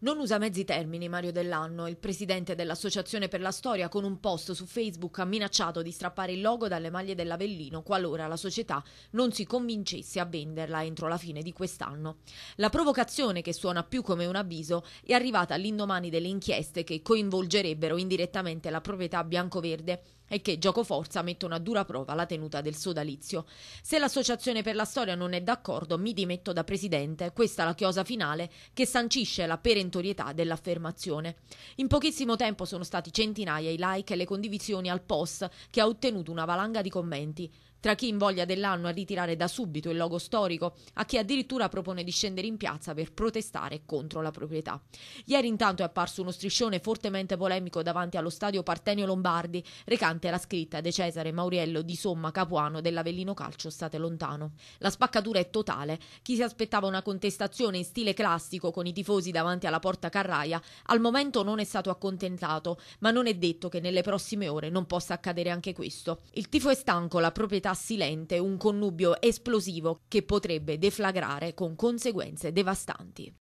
Non usa mezzi termini Mario Dell'Anno, il presidente dell'Associazione per la Storia, con un post su Facebook ha minacciato di strappare il logo dalle maglie dell'Avellino qualora la società non si convincesse a venderla entro la fine di quest'anno. La provocazione, che suona più come un avviso, è arrivata all'indomani delle inchieste che coinvolgerebbero indirettamente la proprietà biancoverde e che gioco forza mettono a dura prova la tenuta del sodalizio. Se l'Associazione per la Storia non è d'accordo, mi dimetto da presidente. Questa è la chiosa finale che sancisce la perentorietà dell'affermazione. In pochissimo tempo sono stati centinaia i like e le condivisioni al post che ha ottenuto una valanga di commenti tra chi invoglia dell'anno a ritirare da subito il logo storico, a chi addirittura propone di scendere in piazza per protestare contro la proprietà. Ieri intanto è apparso uno striscione fortemente polemico davanti allo stadio Partenio Lombardi, recante nonostante la scritta De Cesare Mauriello di Somma Capuano dell'Avellino Calcio state lontano. La spaccatura è totale. Chi si aspettava una contestazione in stile classico con i tifosi davanti alla porta Carraia, al momento non è stato accontentato, ma non è detto che nelle prossime ore non possa accadere anche questo. Il tifo è stanco, la proprietà silente, un connubio esplosivo che potrebbe deflagrare con conseguenze devastanti.